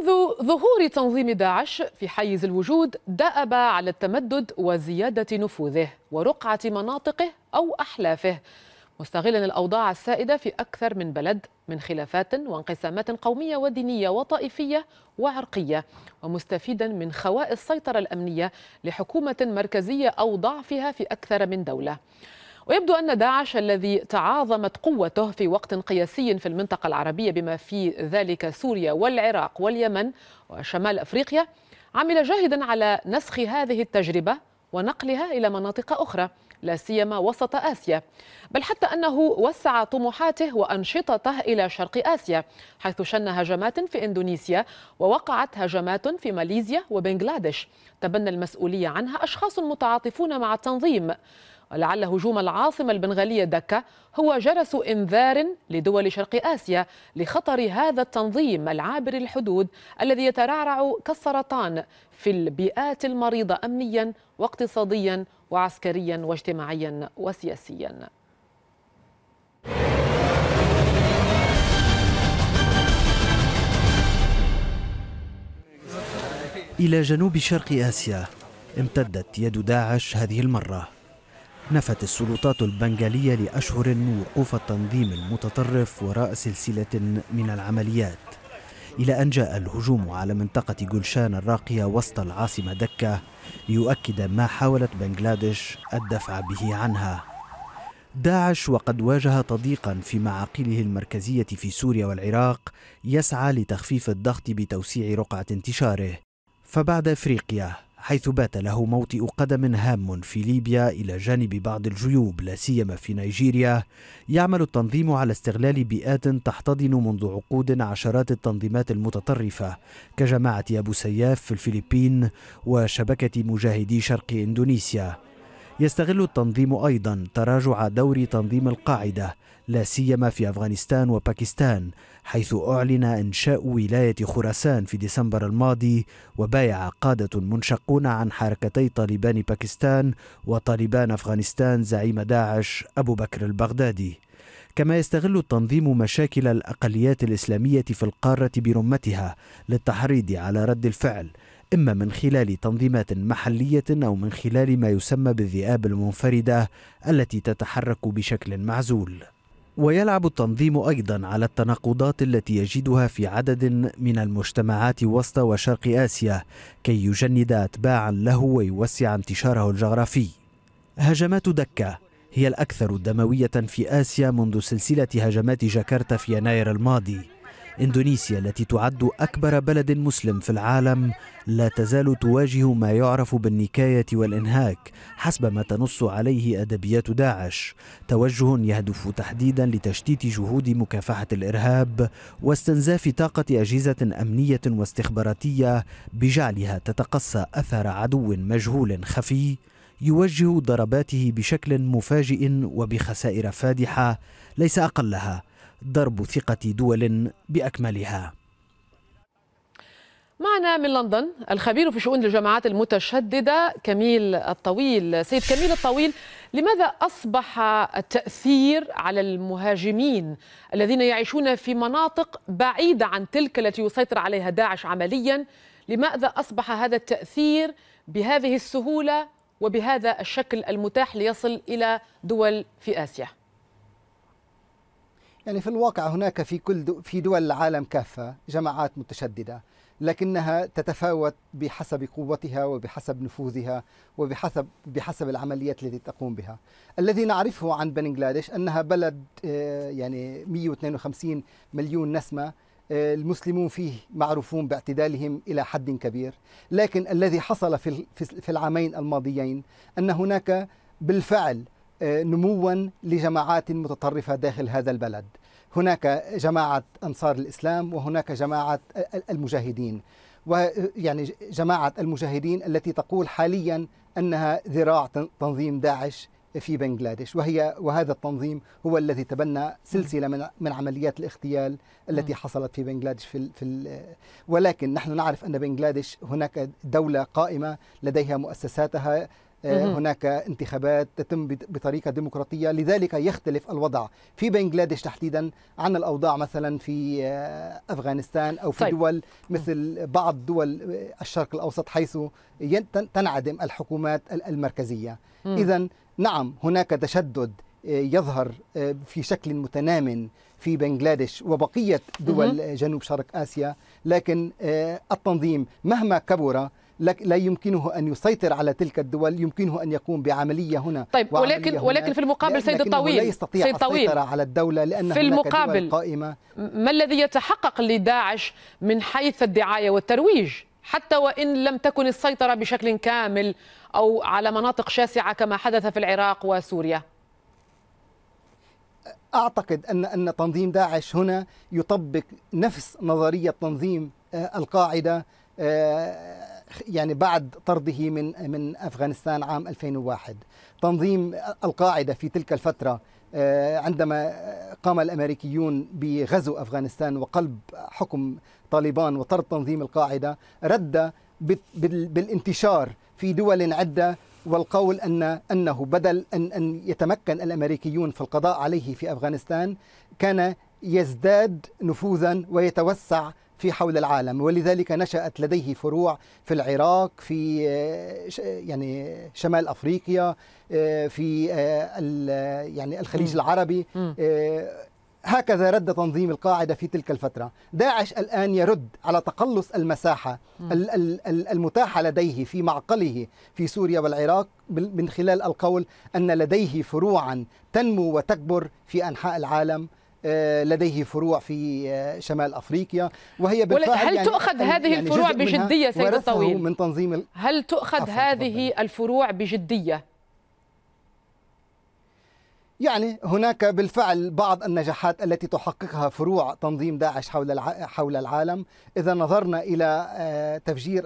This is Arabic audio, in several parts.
منذ ظهور تنظيم داعش في حيز الوجود دأب على التمدد وزيادة نفوذه ورقعة مناطقه أو أحلافه مستغلا الأوضاع السائدة في أكثر من بلد من خلافات وانقسامات قومية ودينية وطائفية وعرقية ومستفيدا من خواء السيطرة الأمنية لحكومة مركزية أو ضعفها في أكثر من دولة ويبدو أن داعش الذي تعاظمت قوته في وقت قياسي في المنطقة العربية بما في ذلك سوريا والعراق واليمن وشمال أفريقيا عمل جاهدا على نسخ هذه التجربة ونقلها إلى مناطق أخرى لا سيما وسط آسيا بل حتى أنه وسع طموحاته وأنشطته إلى شرق آسيا حيث شن هجمات في إندونيسيا ووقعت هجمات في ماليزيا وبنغلاديش تبنى المسؤولية عنها أشخاص متعاطفون مع التنظيم ولعل هجوم العاصمة البنغالية دكا هو جرس إنذار لدول شرق آسيا لخطر هذا التنظيم العابر الحدود الذي يترعرع كالسرطان في البيئات المريضة أمنيا واقتصاديا وعسكريا واجتماعيا وسياسيا إلى جنوب شرق آسيا امتدت يد داعش هذه المرة نفت السلطات البنغالية لأشهر وقوف التنظيم المتطرف وراء سلسلة من العمليات إلى أن جاء الهجوم على منطقة جلشان الراقية وسط العاصمة دكة ليؤكد ما حاولت بنغلاديش الدفع به عنها داعش وقد واجه تضييقا في معاقله المركزيه في سوريا والعراق يسعى لتخفيف الضغط بتوسيع رقعه انتشاره فبعد افريقيا حيث بات له موطئ قدم هام في ليبيا إلى جانب بعض الجيوب لا سيما في نيجيريا يعمل التنظيم على استغلال بيئات تحتضن منذ عقود عشرات التنظيمات المتطرفة كجماعة أبو سياف في الفلبين وشبكة مجاهدي شرق إندونيسيا يستغل التنظيم أيضا تراجع دور تنظيم القاعدة لا سيما في أفغانستان وباكستان حيث أعلن إنشاء ولاية خراسان في ديسمبر الماضي وبايع قادة منشقون عن حركتي طالبان باكستان وطالبان أفغانستان زعيم داعش أبو بكر البغدادي كما يستغل التنظيم مشاكل الأقليات الإسلامية في القارة برمتها للتحريض على رد الفعل إما من خلال تنظيمات محلية أو من خلال ما يسمى بالذئاب المنفردة التي تتحرك بشكل معزول ويلعب التنظيم أيضا على التناقضات التي يجدها في عدد من المجتمعات وسط وشرق آسيا كي يجند أتباعا له ويوسع انتشاره الجغرافي هجمات دكة هي الأكثر دموية في آسيا منذ سلسلة هجمات جاكرتا في يناير الماضي إندونيسيا التي تعد أكبر بلد مسلم في العالم لا تزال تواجه ما يعرف بالنكاية والإنهاك حسب ما تنص عليه أدبيات داعش توجه يهدف تحديدا لتشتيت جهود مكافحة الإرهاب واستنزاف طاقة أجهزة أمنية واستخباراتية بجعلها تتقصى أثر عدو مجهول خفي يوجه ضرباته بشكل مفاجئ وبخسائر فادحه ليس اقلها ضرب ثقه دول باكملها معنا من لندن الخبير في شؤون الجماعات المتشدده كميل الطويل سيد كميل الطويل لماذا اصبح التاثير على المهاجمين الذين يعيشون في مناطق بعيده عن تلك التي يسيطر عليها داعش عمليا لماذا اصبح هذا التاثير بهذه السهوله وبهذا الشكل المتاح ليصل إلى دول في آسيا يعني في الواقع هناك في كل دو في دول العالم كافة جماعات متشددة لكنها تتفاوت بحسب قوتها وبحسب نفوذها وبحسب بحسب العمليات التي تقوم بها الذي نعرفه عن بنغلاديش أنها بلد آه، يعني 152 مليون نسمة المسلمون فيه معروفون باعتدالهم الى حد كبير، لكن الذي حصل في العامين الماضيين ان هناك بالفعل آه، نموا لجماعات متطرفه داخل هذا البلد. هناك جماعه انصار الاسلام وهناك جماعه المجاهدين. ويعني آه، جماعه المجاهدين التي تقول حاليا انها ذراع تنظيم داعش في بنغلاديش وهي وهذا التنظيم هو الذي تبنى سلسله من من عمليات الاغتيال التي حصلت في بنغلاديش في, في ولكن نحن نعرف ان بنغلاديش هناك دوله قائمه لديها مؤسساتها آه، هناك انتخابات تتم بطريقه ديمقراطيه لذلك يختلف الوضع في بنغلاديش تحديدا عن الاوضاع مثلا في آه، افغانستان او في طيب. دول مثل بعض دول آه، الشرق الاوسط حيث تنعدم الحكومات المركزيه اذا نعم هناك تشدد آه، يظهر آه، في شكل متنام في بنغلاديش وبقية دول جنوب شرق آسيا لكن آه، التنظيم مهما كبر لا يمكنه ان يسيطر على تلك الدول يمكنه ان يقوم بعمليه هنا طيب ولكن هنا ولكن في المقابل سيد الطويل لا يستطيع سيد الطويل السيطره على الدوله لان في المقابل دول قائمه ما الذي يتحقق لداعش من حيث الدعايه والترويج حتى وان لم تكن السيطره بشكل كامل او على مناطق شاسعه كما حدث في العراق وسوريا اعتقد ان ان تنظيم داعش هنا يطبق نفس نظريه تنظيم آه، القاعده آه، يعني بعد طرده من من افغانستان عام 2001 تنظيم القاعده في تلك الفتره آه، عندما قام الامريكيون بغزو افغانستان وقلب حكم طالبان وطرد تنظيم القاعده رد بالانتشار في دول عده والقول ان انه بدل ان ان يتمكن الامريكيون في القضاء عليه في افغانستان كان يزداد نفوذا ويتوسع في حول العالم ولذلك نشأت لديه فروع في العراق في آه، يعني شمال افريقيا آه، في آه، يعني الخليج العربي هكذا رد تنظيم القاعده في تلك الفتره، داعش الان يرد على تقلص المساحه المتاحه لديه في معقله في سوريا والعراق من خلال القول ان لديه فروعا تنمو وتكبر في انحاء العالم آه، لديه فروع في آه، شمال افريقيا وهي بالفعل هل يعني تؤخذ يعني هذه يعني الفروع بجديه سيد الطويل من تنظيم هل تؤخذ هذه الفروع بجديه يعني هناك بالفعل بعض النجاحات التي تحققها فروع تنظيم داعش حول حول العالم اذا نظرنا الى آه، تفجير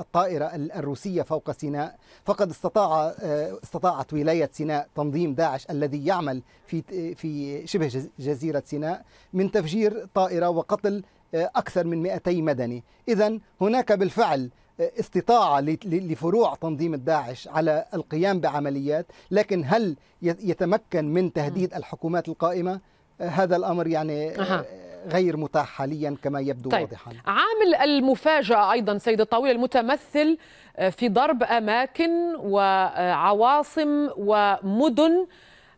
الطائره الروسيه فوق سيناء فقد استطاع آه، استطاعت ولايه سيناء تنظيم داعش الذي يعمل في في شبه جزيره سيناء من تفجير طائره وقتل آه، اكثر من 200 مدني اذا هناك بالفعل استطاعة لفروع تنظيم الداعش على القيام بعمليات لكن هل يتمكن من تهديد الحكومات القائمة آه، هذا الأمر يعني أه. غير متاح حاليا كما يبدو طيب. واضحا عامل المفاجأة أيضا سيد الطاولة المتمثل آه، في ضرب أماكن وعواصم ومدن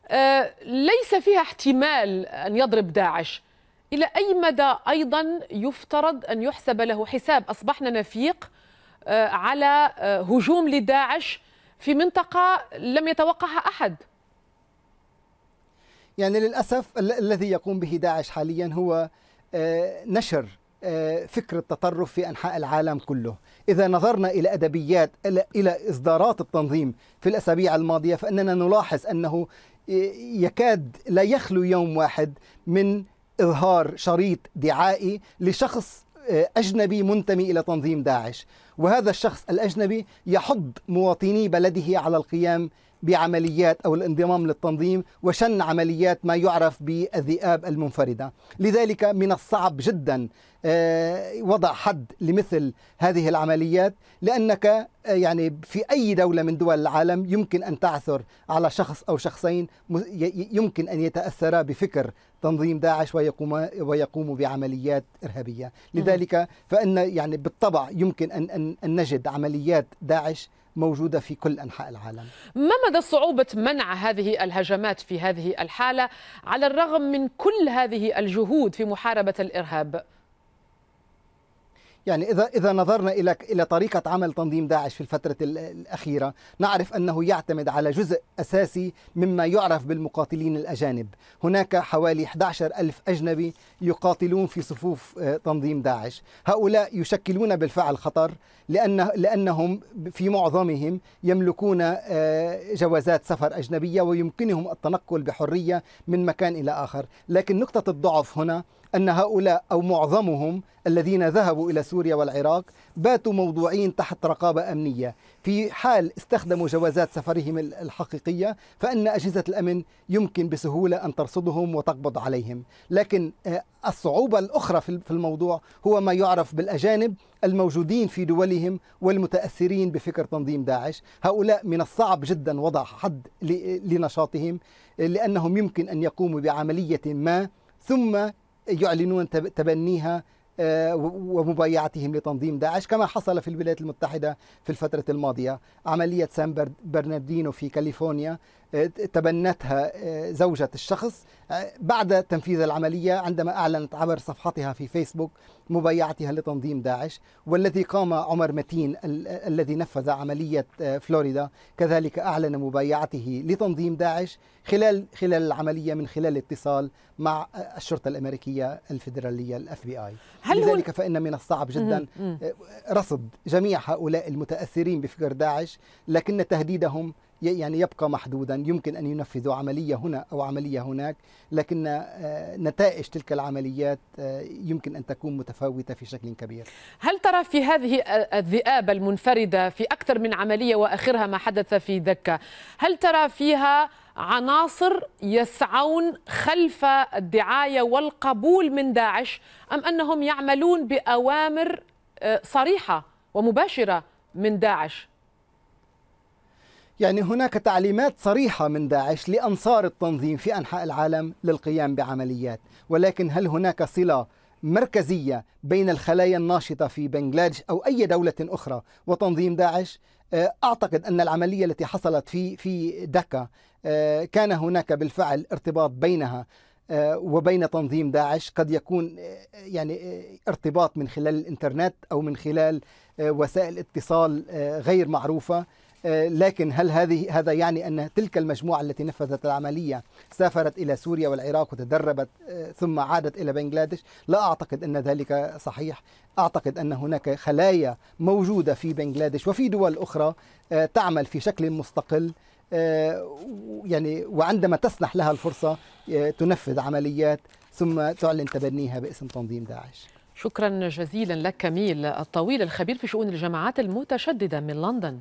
آه، ليس فيها احتمال أن يضرب داعش إلى أي مدى أيضا يفترض أن يحسب له حساب أصبحنا نفيق آه، على آه، هجوم لداعش في منطقة لم يتوقعها أحد يعني للأسف ال الذي يقوم به داعش حاليا هو آه، نشر فكر التطرف في أنحاء العالم كله إذا نظرنا إلى أدبيات إلى إصدارات التنظيم في الأسابيع الماضية فإننا نلاحظ أنه يكاد لا يخلو يوم واحد من إظهار شريط دعائي لشخص أجنبي منتمي إلى تنظيم داعش وهذا الشخص الأجنبي يحض مواطني بلده على القيام بعمليات أو الانضمام للتنظيم وشن عمليات ما يعرف بالذئاب المنفردة لذلك من الصعب جدا آه، وضع حد لمثل هذه العمليات لأنك آه، يعني في أي دولة من دول العالم يمكن أن تعثر على شخص أو شخصين يمكن أن يتأثرا بفكر تنظيم داعش ويقوم ويقوم بعمليات إرهابية لذلك فإن يعني بالطبع يمكن أن أن نجد عمليات داعش موجودة في كل أنحاء العالم ما مدى صعوبة منع هذه الهجمات في هذه الحالة على الرغم من كل هذه الجهود في محاربة الإرهاب؟ يعني إذا إذا نظرنا إلى إلى طريقة عمل تنظيم داعش في الفترة الأخيرة نعرف أنه يعتمد على جزء أساسي مما يعرف بالمقاتلين الأجانب هناك حوالي 11 ألف أجنبي يقاتلون في صفوف آه، تنظيم داعش هؤلاء يشكلون بالفعل خطر لأن لأنهم في معظمهم يملكون آه، جوازات سفر أجنبية ويمكنهم التنقل بحرية من مكان إلى آخر لكن نقطة الضعف هنا أن هؤلاء أو معظمهم الذين ذهبوا إلى سوريا والعراق باتوا موضوعين تحت رقابة أمنية في حال استخدموا جوازات سفرهم الحقيقية فإن أجهزة الأمن يمكن بسهولة أن ترصدهم وتقبض عليهم لكن آه، الصعوبة الأخرى في الموضوع هو ما يعرف بالأجانب الموجودين في دولهم والمتأثرين بفكر تنظيم داعش هؤلاء من الصعب جدا وضع حد لنشاطهم لأنهم يمكن أن يقوموا بعملية ما ثم يعلنون تبنيها آه، ومبايعتهم لتنظيم داعش كما حصل في الولايات المتحدة في الفترة الماضية عملية سان برناردينو في كاليفورنيا تبنتها آه، زوجة الشخص آه، بعد تنفيذ العملية عندما أعلنت عبر صفحتها في فيسبوك مبايعتها لتنظيم داعش والذي قام عمر متين ال- الذي نفذ عملية آه، فلوريدا كذلك أعلن مبايعته لتنظيم داعش خلال خلال العملية من خلال اتصال مع الشرطة الأمريكية الفيدرالية الاف بي اي لذلك فإن من الصعب جدا رصد جميع هؤلاء المتأثرين بفكر داعش لكن تهديدهم يعني يبقى محدودا يمكن أن ينفذوا عملية هنا أو عملية هناك لكن آه، نتائج تلك العمليات آه، يمكن أن تكون متفاوتة في شكل كبير هل ترى في هذه الذئاب المنفردة في أكثر من عملية وآخرها ما حدث في دكة هل ترى فيها عناصر يسعون خلف الدعاية والقبول من داعش أم أنهم يعملون بأوامر آه، صريحة ومباشرة من داعش يعني هناك تعليمات صريحة من داعش لأنصار التنظيم في أنحاء العالم للقيام بعمليات ولكن هل هناك صلة مركزية بين الخلايا الناشطة في بنغلاديش أو أي دولة أخرى وتنظيم داعش آه، أعتقد أن العملية التي حصلت في في دكا آه، كان هناك بالفعل ارتباط بينها آه، وبين تنظيم داعش قد يكون يعني ارتباط من خلال الانترنت او من خلال وسائل اتصال غير معروفه آه، لكن هل هذه هذا يعني أن تلك المجموعة التي نفذت العملية سافرت إلى سوريا والعراق وتدربت آه، ثم عادت إلى بنغلاديش لا أعتقد أن ذلك صحيح أعتقد أن هناك خلايا موجودة في بنغلاديش وفي دول أخرى آه، تعمل في شكل مستقل يعني وعندما تسنح لها الفرصة تنفذ عمليات ثم تعلن تبنيها باسم تنظيم داعش شكرا جزيلا لك كميل الطويل الخبير في شؤون الجماعات المتشددة من لندن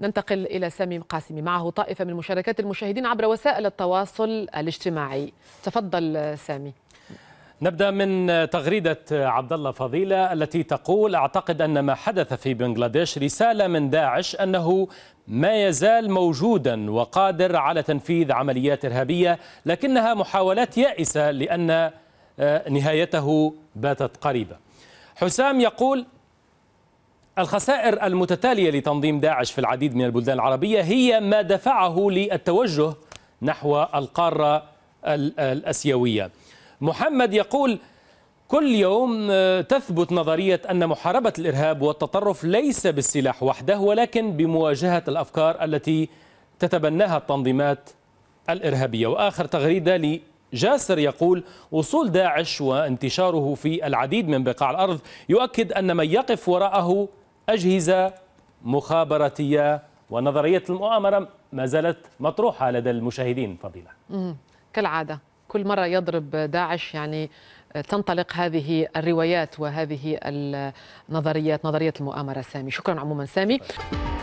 ننتقل إلى سامي قاسمي معه طائفة من مشاركات المشاهدين عبر وسائل التواصل الاجتماعي تفضل سامي نبدا من تغريده عبد الله فضيله التي تقول اعتقد ان ما حدث في بنغلاديش رساله من داعش انه ما يزال موجودا وقادر على تنفيذ عمليات ارهابيه لكنها محاولات يائسه لان آه، نهايته باتت قريبه. حسام يقول الخسائر المتتالية لتنظيم داعش في العديد من البلدان العربية هي ما دفعه للتوجه نحو القارة الأسيوية محمد يقول كل يوم آه، تثبت نظرية أن محاربة الإرهاب والتطرف ليس بالسلاح وحده ولكن بمواجهة الأفكار التي تتبناها التنظيمات الإرهابية وآخر تغريدة لجاسر يقول وصول داعش وانتشاره في العديد من بقاع الارض يؤكد ان من يقف وراءه أجهزة مخابراتية ونظرية المؤامرة ما زالت مطروحة لدى المشاهدين فضيلة كالعادة كل مرة يضرب داعش يعني آه، تنطلق هذه الروايات وهذه النظريات نظرية المؤامرة سامي شكرا عموما سامي